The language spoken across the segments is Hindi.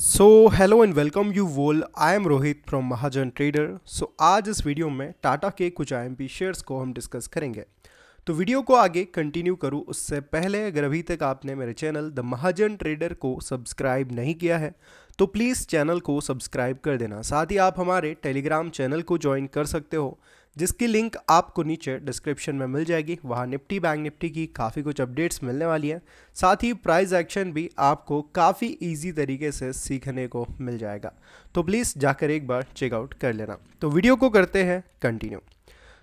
so hello and welcome you all I am Rohit from Mahajan trader so आज इस वीडियो में टाटा के कुछ आई शेयर्स को हम डिस्कस करेंगे तो वीडियो को आगे कंटिन्यू करूँ उससे पहले अगर अभी तक आपने मेरे चैनल द महाजन ट्रेडर को सब्सक्राइब नहीं किया है तो प्लीज़ चैनल को सब्सक्राइब कर देना साथ ही आप हमारे टेलीग्राम चैनल को ज्वाइन कर सकते हो जिसकी लिंक आपको नीचे डिस्क्रिप्शन में मिल जाएगी वहाँ निफ्टी बैंक निफ्टी की काफ़ी कुछ अपडेट्स मिलने वाली हैं साथ ही प्राइस एक्शन भी आपको काफ़ी इजी तरीके से सीखने को मिल जाएगा तो प्लीज़ जाकर एक बार चेकआउट कर लेना तो वीडियो को करते हैं कंटिन्यू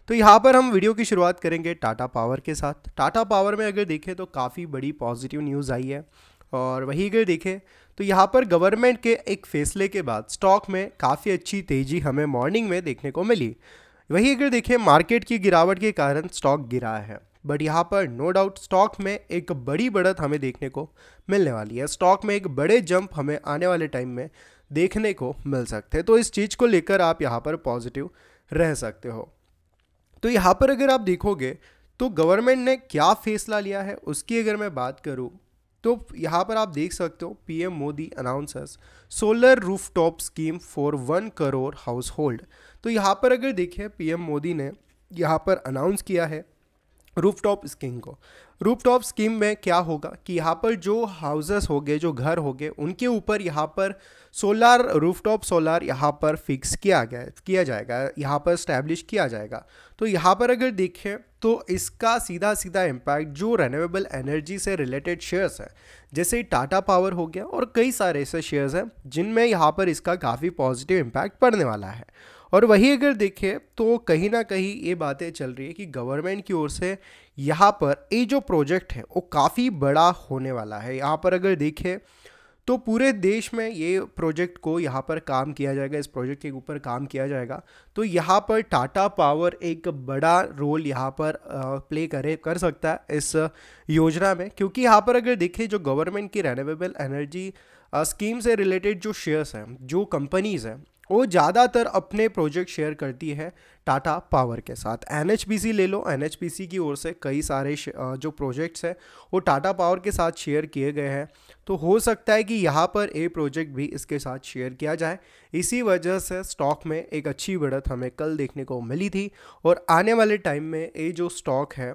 तो यहाँ पर हम वीडियो की शुरुआत करेंगे टाटा पावर के साथ टाटा पावर में अगर देखें तो काफ़ी बड़ी पॉजिटिव न्यूज़ आई है और वही अगर देखें तो यहाँ पर गवर्नमेंट के एक फैसले के बाद स्टॉक में काफ़ी अच्छी तेज़ी हमें मॉर्निंग में देखने को मिली वहीं अगर देखें मार्केट की गिरावट के कारण स्टॉक गिरा है बट यहाँ पर नो डाउट स्टॉक में एक बड़ी बढ़त हमें देखने को मिलने वाली है स्टॉक में एक बड़े जंप हमें आने वाले टाइम में देखने को मिल सकते हैं तो इस चीज़ को लेकर आप यहाँ पर पॉजिटिव रह सकते हो तो यहाँ पर अगर आप देखोगे तो गवर्नमेंट ने क्या फैसला लिया है उसकी अगर मैं बात करूँ तो यहाँ पर आप देख सकते हो PM Modi announces solar rooftop scheme for one crore household तो यहाँ पर अगर देखिए पीएम मोदी ने यहाँ पर अनाउंस किया है रूफ टॉप स्कीम को रूफ टॉप स्कीम में क्या होगा कि यहाँ पर जो हाउसेस हो गए जो घर हो गए उनके ऊपर यहाँ पर सोलार रूफ टॉप सोलार यहाँ पर फिक्स किया गया किया जाएगा यहाँ पर स्टैब्लिश किया जाएगा तो यहाँ पर अगर देखें तो इसका सीधा सीधा इम्पैक्ट जो रेनेबल एनर्जी से रिलेटेड शेयर्स हैं जैसे टाटा पावर हो गया और कई सारे ऐसे शेयर्स हैं जिनमें यहाँ पर इसका काफ़ी पॉजिटिव इम्पैक्ट पड़ने वाला है और वही अगर देखें तो कहीं ना कहीं ये बातें चल रही है कि गवर्नमेंट की ओर से यहाँ पर ये जो प्रोजेक्ट है वो काफ़ी बड़ा होने वाला है यहाँ पर अगर देखें तो पूरे देश में ये प्रोजेक्ट को यहाँ पर काम किया जाएगा इस प्रोजेक्ट के ऊपर काम किया जाएगा तो यहाँ पर टाटा पावर एक बड़ा रोल यहाँ पर प्ले करे कर सकता है इस योजना में क्योंकि यहाँ पर अगर देखें जो गवर्नमेंट की रेनवेबल एनर्जी स्कीम से रिलेटेड जो शेयर्स हैं जो कंपनीज़ हैं वो ज़्यादातर अपने प्रोजेक्ट शेयर करती है टाटा पावर के साथ एन ले लो एन की ओर से कई सारे जो प्रोजेक्ट्स हैं वो टाटा पावर के साथ शेयर किए गए हैं तो हो सकता है कि यहाँ पर ए प्रोजेक्ट भी इसके साथ शेयर किया जाए इसी वजह से स्टॉक में एक अच्छी बढ़त हमें कल देखने को मिली थी और आने वाले टाइम में ये जो स्टॉक है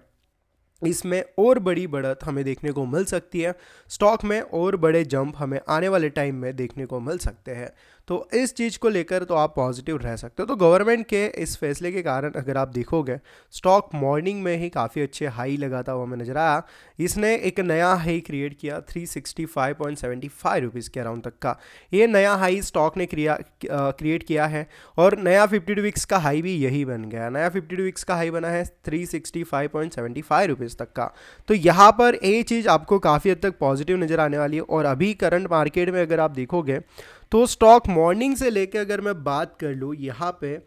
इसमें और बड़ी बढ़त हमें देखने को मिल सकती है स्टॉक में और बड़े जंप हमें आने वाले टाइम में देखने को मिल सकते हैं तो इस चीज़ को लेकर तो आप पॉजिटिव रह सकते हो तो गवर्नमेंट के इस फैसले के कारण अगर आप देखोगे स्टॉक मॉर्निंग में ही काफ़ी अच्छे हाई लगाता हुआ हमें नजर आया इसने एक नया हाई क्रिएट किया 365.75 रुपीस के अराउंड तक का ये नया हाई स्टॉक ने क्रिया क्रिएट किया है और नया फिफ्टी वीक्स का हाई भी यही बन गया नया फिफ्टी वीक्स का हाई बना है थ्री रुपीस तक का तो यहाँ पर ये चीज़ आपको काफ़ी हद तक पॉजिटिव नज़र आने वाली है और अभी करंट मार्केट में अगर आप देखोगे तो स्टॉक मॉर्निंग से लेकर अगर मैं बात कर लूँ यहाँ पे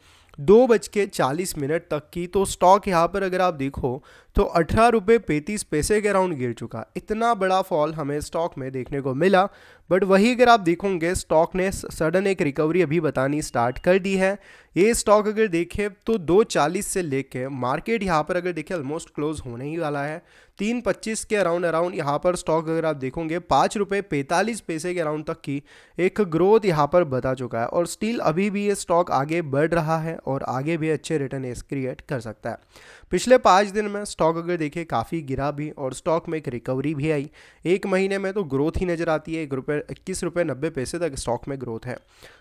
दो बज के चालीस मिनट तक की तो स्टॉक यहाँ पर अगर आप देखो तो अठारह रुपये पैंतीस पैसे के अराउंड गिर चुका इतना बड़ा फॉल हमें स्टॉक में देखने को मिला बट वही अगर आप देखोगे स्टॉक ने सडन एक रिकवरी अभी बतानी स्टार्ट कर दी है ये स्टॉक अगर देखें तो दो चालीस से लेके मार्केट यहाँ पर अगर देखें ऑलमोस्ट क्लोज होने ही वाला है तीन पच्चीस के अराउंड अराउंड यहाँ पर स्टॉक अगर आप देखोगे पाँच रुपये पैंतालीस पैसे के अराउंड तक की एक ग्रोथ यहाँ पर बता चुका है और स्टिल अभी भी ये स्टॉक आगे बढ़ रहा है और आगे भी अच्छे रिटर्न क्रिएट कर सकता है पिछले पाँच दिन में स्टॉक अगर देखिए काफ़ी गिरा भी और स्टॉक में एक रिकवरी भी आई एक महीने में तो ग्रोथ ही नज़र आती है एक रुपये इक्कीस रुपये नब्बे पैसे तक स्टॉक में ग्रोथ है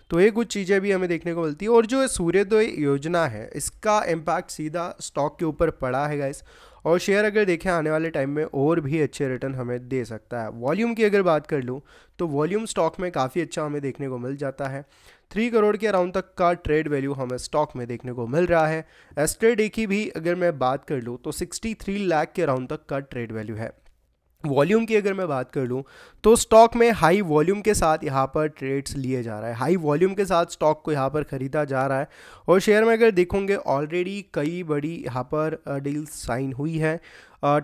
तो ये कुछ चीज़ें भी हमें देखने को मिलती है और जो सूर्योदय योजना है इसका इम्पैक्ट सीधा स्टॉक के ऊपर पड़ा है गाइस और शेयर अगर देखें आने वाले टाइम में और भी अच्छे रिटर्न हमें दे सकता है वॉल्यूम की अगर बात कर लूँ तो वॉल्यूम स्टॉक में काफ़ी अच्छा हमें देखने को मिल जाता है थ्री करोड़ के अराउंड तक का ट्रेड वैल्यू हमें स्टॉक में देखने को मिल रहा है एस्ट्रेडे की भी अगर मैं बात कर लूँ तो सिक्सटी थ्री लाख के अराउंड तक का ट्रेड वैल्यू है वॉल्यूम की अगर मैं बात कर लूँ तो स्टॉक में हाई वॉल्यूम के साथ यहाँ पर ट्रेड्स लिए जा रहा है हाई वॉल्यूम के साथ स्टॉक को यहाँ पर ख़रीदा जा रहा है और शेयर में अगर देखोगे ऑलरेडी कई बड़ी यहाँ पर डील साइन हुई है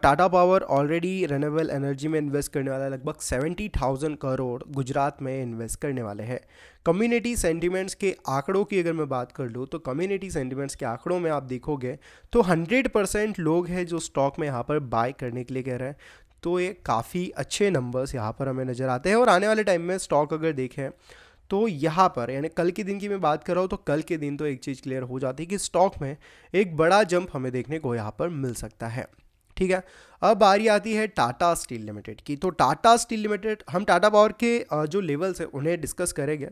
Tata power already renewable energy में इन्वेस्ट करने वाला है लगभग सेवेंटी थाउजेंड करोड़ गुजरात में इन्वेस्ट करने वाले हैं कम्युनिटी सेंटीमेंट्स के आंकड़ों की अगर मैं बात कर लूँ तो कम्युनिटी सेंटीमेंट्स के आंकड़ों में आप देखोगे तो हंड्रेड परसेंट लोग हैं जो स्टॉक में यहाँ पर बाय करने के लिए कह रहे हैं तो ये काफ़ी अच्छे नंबर्स यहाँ पर हमें नज़र आते हैं और आने वाले टाइम में स्टॉक अगर देखें तो यहाँ पर यानी कल के दिन की मैं बात कर रहा हूँ तो कल के दिन तो एक चीज़ क्लियर हो जाती है कि स्टॉक में एक बड़ा जंप हमें देखने को यहाँ पर मिल सकता है ठीक है अब बारी आती है टाटा स्टील लिमिटेड की तो टाटा स्टील लिमिटेड हम टाटा पावर के जो लेवल्स हैं उन्हें डिस्कस करेंगे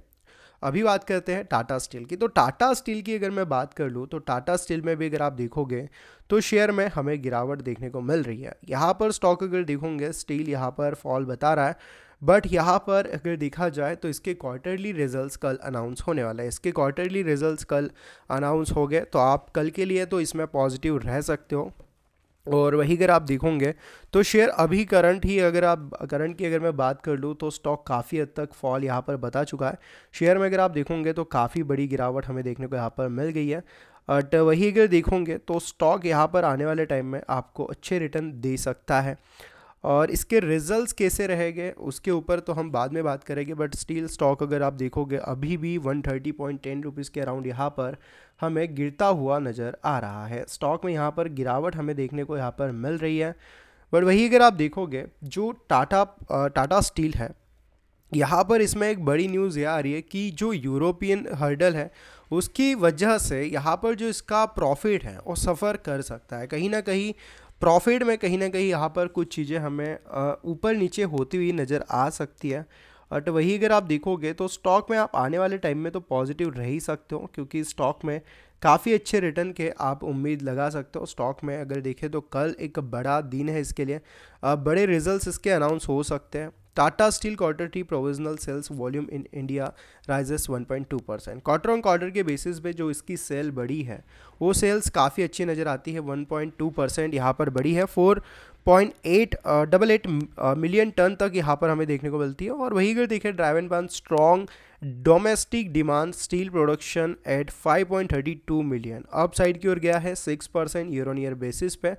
अभी बात करते हैं टाटा स्टील की तो टाटा स्टील की अगर मैं बात कर लूँ तो टाटा स्टील में भी अगर आप देखोगे तो शेयर में हमें गिरावट देखने को मिल रही है यहाँ पर स्टॉक अगर देखोगे स्टील यहाँ पर फॉल बता रहा है बट यहाँ पर अगर देखा जाए तो इसके क्वार्टरली रिजल्ट्स कल अनाउंस होने वाला है इसके क्वार्टरली रिजल्ट्स कल अनाउंस हो गए तो आप कल के लिए तो इसमें पॉजिटिव रह सकते हो और वही अगर आप देखोगे तो शेयर अभी करंट ही अगर आप करंट की अगर मैं बात कर लूँ तो स्टॉक काफ़ी हद तक फॉल यहाँ पर बता चुका है शेयर में अगर आप देखोगे तो काफ़ी बड़ी गिरावट हमें देखने को यहाँ पर मिल गई है बट वही अगर देखोगे तो स्टॉक यहाँ पर आने वाले टाइम में आपको अच्छे रिटर्न दे सकता है और इसके रिजल्ट्स कैसे रहेंगे उसके ऊपर तो हम बाद में बात करेंगे बट स्टील स्टॉक अगर आप देखोगे अभी भी 130.10 रुपीज़ के अराउंड यहाँ पर हमें गिरता हुआ नज़र आ रहा है स्टॉक में यहाँ पर गिरावट हमें देखने को यहाँ पर मिल रही है बट वही अगर आप देखोगे जो टाटा टाटा स्टील है यहाँ पर इसमें एक बड़ी न्यूज़ यह आ रही है कि जो यूरोपियन हर्डल है उसकी वजह से यहाँ पर जो इसका प्रॉफिट है वो सफ़र कर सकता है कहीं ना कहीं प्रॉफिट में कहीं ना कहीं यहाँ पर कुछ चीज़ें हमें ऊपर नीचे होती हुई नज़र आ सकती है बट वही अगर आप देखोगे तो स्टॉक में आप आने वाले टाइम में तो पॉजिटिव रह ही सकते हो क्योंकि स्टॉक में काफ़ी अच्छे रिटर्न के आप उम्मीद लगा सकते हो स्टॉक में अगर देखें तो कल एक बड़ा दिन है इसके लिए बड़े रिजल्ट्स इसके अनाउंस हो सकते हैं Tata Steel quarter three provisional sales volume in India rises 1.2 percent quarter on quarter के बेसिस पे जो इसकी सेल बढ़ी है वो सेल्स काफ़ी अच्छी नज़र आती है 1.2 परसेंट यहाँ पर बड़ी है 4.8 डबल एट मिलियन टन तक यहाँ पर हमें देखने को मिलती है और वही अगर देखिए driven by strong domestic demand steel production at 5.32 million up side की ओर गया है 6 percent year on year basis पे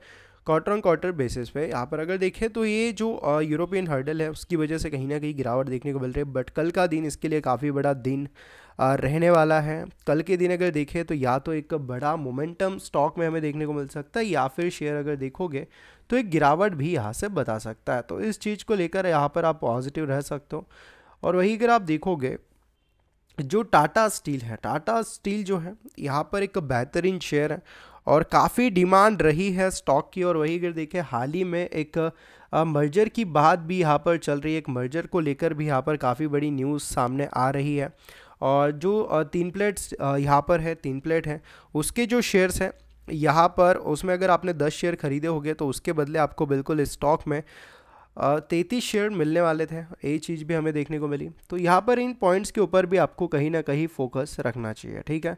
क्वार्टर ऑन क्वार्टर बेसिस पे यहाँ पर अगर देखें तो ये जो यूरोपियन हर्डल है उसकी वजह से कहीं ना कहीं गिरावट देखने को मिल रही है बट कल का दिन इसके लिए काफ़ी बड़ा दिन रहने वाला है कल के दिन अगर देखें तो या तो एक बड़ा मोमेंटम स्टॉक में हमें देखने को मिल सकता है या फिर शेयर अगर देखोगे तो एक गिरावट भी यहाँ से बता सकता है तो इस चीज़ को लेकर यहाँ पर आप पॉजिटिव रह सकते हो और वही अगर आप देखोगे जो टाटा स्टील है टाटा स्टील जो है यहाँ पर एक बेहतरीन शेयर है और काफ़ी डिमांड रही है स्टॉक की और वही अगर देखें हाल ही में एक मर्जर की बात भी यहाँ पर चल रही है एक मर्जर को लेकर भी यहाँ पर काफ़ी बड़ी न्यूज़ सामने आ रही है और जो तीन प्लेट्स यहाँ पर है तीन प्लेट हैं उसके जो शेयर्स हैं यहाँ पर उसमें अगर आपने दस शेयर ख़रीदे होंगे तो उसके बदले आपको बिल्कुल स्टॉक में तैंतीस शेयर मिलने वाले थे ये चीज़ भी हमें देखने को मिली तो यहाँ पर इन पॉइंट्स के ऊपर भी आपको कहीं ना कहीं फोकस रखना चाहिए ठीक है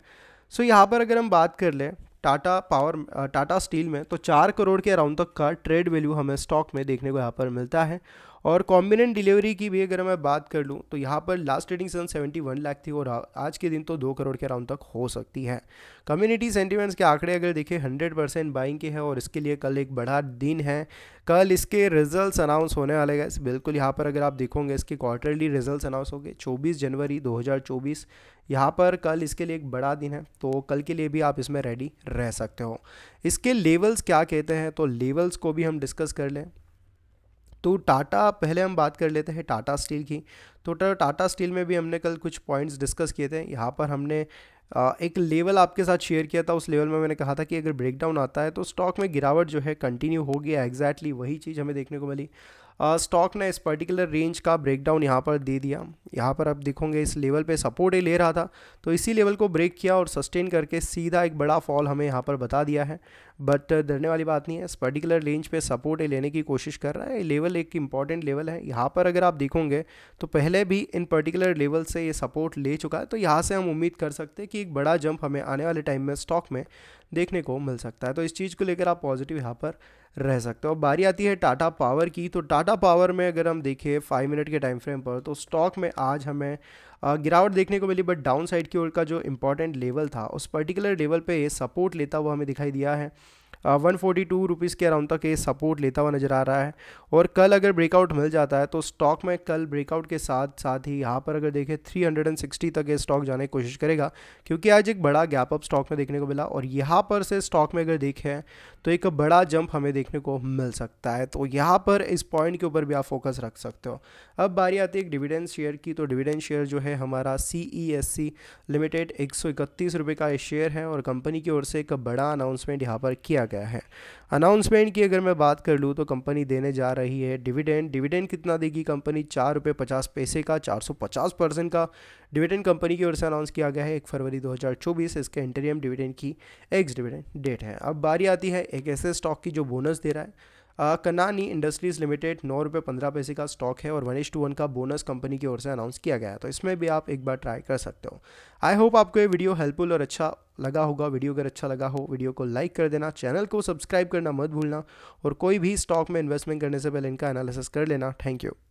सो so, यहाँ पर अगर हम बात कर लें टाटा पावर टाटा स्टील में तो चार करोड़ के अराउंड तक का ट्रेड वैल्यू हमें स्टॉक में देखने को यहाँ पर मिलता है और कॉम्बिनेंट डिलीवरी की भी अगर मैं बात कर लूँ तो यहाँ पर लास्ट ट्रेडिंग सन सेवेंटी वन लाख थी और आज के दिन तो दो करोड़ के अराउंड तक हो सकती है कम्युनिटी सेंटिमेंट्स के आंकड़े अगर देखें हंड्रेड परसेंट बाइंग के हैं और इसके लिए कल एक बड़ा दिन है कल इसके रिजल्ट्स अनाउंस होने वाले गए बिल्कुल यहाँ पर अगर आप देखोगे इसके क्वार्टरली रिजल्ट्स अनाउंस होंगे 24 जनवरी 2024 यहाँ पर कल इसके लिए एक बड़ा दिन है तो कल के लिए भी आप इसमें रेडी रह सकते हो इसके लेवल्स क्या कहते हैं तो लेवल्स को भी हम डिस्कस कर लें तो टाटा पहले हम बात कर लेते हैं टाटा स्टील की तो टाटा स्टील में भी हमने कल कुछ पॉइंट्स डिस्कस किए थे यहाँ पर हमने एक लेवल आपके साथ शेयर किया था उस लेवल में मैंने कहा था कि अगर ब्रेकडाउन आता है तो स्टॉक में गिरावट जो है कंटिन्यू होगी एग्जैक्टली वही चीज़ हमें देखने को मिली स्टॉक ने इस पर्टिकुलर रेंज का ब्रेकडाउन यहाँ पर दे दिया यहाँ पर आप देखोगे इस लेवल पे सपोर्ट ही ले रहा था तो इसी लेवल को ब्रेक किया और सस्टेन करके सीधा एक बड़ा फॉल हमें यहाँ पर बता दिया है बट डरने वाली बात नहीं है इस पर्टिकुलर रेंज पे सपोर्ट लेने की कोशिश कर रहा है लेवल एक इंपॉर्टेंट लेवल है यहाँ पर अगर आप देखोगे तो पहले भी इन पर्टिकुलर लेवल से ये सपोर्ट ले चुका है तो यहाँ से हम उम्मीद कर सकते हैं कि एक बड़ा जंप हमें आने वाले टाइम में स्टॉक में देखने को मिल सकता है तो इस चीज़ को लेकर आप पॉजिटिव यहाँ पर रह सकते हो बारी आती है टाटा पावर की तो टाटा पावर में अगर हम देखें फाइव मिनट के टाइम फ्रेम पर तो स्टॉक में आज हमें गिरावट देखने को मिली बट डाउन साइड की ओर का जो इम्पोर्टेंट लेवल था उस पर्टिकुलर लेवल पे सपोर्ट लेता हुआ हमें दिखाई दिया है वन फोर्टी टू रुपीज़ के अराउंड तक ये सपोर्ट लेता हुआ नज़र आ रहा है और कल अगर ब्रेकआउट मिल जाता है तो स्टॉक में कल ब्रेकआउट के साथ साथ ही यहाँ पर अगर देखें थ्री हंड्रेड एंड सिक्सटी तक ये स्टॉक जाने की कोशिश करेगा क्योंकि आज एक बड़ा गैप अप स्टॉक में देखने को मिला और यहाँ पर से स्टॉक में अगर देखें तो एक बड़ा जंप हमें देखने को मिल सकता है तो यहाँ पर इस पॉइंट के ऊपर भी आप फोकस रख सकते हो अब बारी आती है एक डिविडेंड शेयर की तो डिविडेंड शेयर जो है हमारा सी ई एस सी लिमिटेड एक सौ इकतीस रुपये का शेयर है और कंपनी की ओर से एक बड़ा अनाउंसमेंट यहाँ पर किया गया गया है अनाउंसमेंट की अगर मैं बात कर लूँ तो कंपनी देने जा रही है डिविडेंड डिविडेंड कितना देगी कंपनी चार रुपये पचास पैसे का चार सौ पचास परसेंट का डिविडेंड कंपनी की ओर से अनाउंस किया गया है एक फरवरी चौबीस इसके इंटरियम डिविडेंड की एक्स डिविडेंड डेट है अब बारी आती है एक ऐसे स्टॉक की जो बोनस दे रहा है कनानी इंडस्ट्रीज़ लिमिटेड नौ रुपये पंद्रह पैसे का स्टॉक है और वन टू वन का बोनस कंपनी की ओर से अनाउंस किया गया है तो इसमें भी आप एक बार ट्राई कर सकते हो आई होप आपको ये वीडियो हेल्पफुल और अच्छा लगा होगा वीडियो अगर अच्छा लगा हो वीडियो को लाइक कर देना चैनल को सब्सक्राइब करना मत भूलना और कोई भी स्टॉक में इन्वेस्टमेंट करने से पहले इनका एनालिसिस कर लेना थैंक यू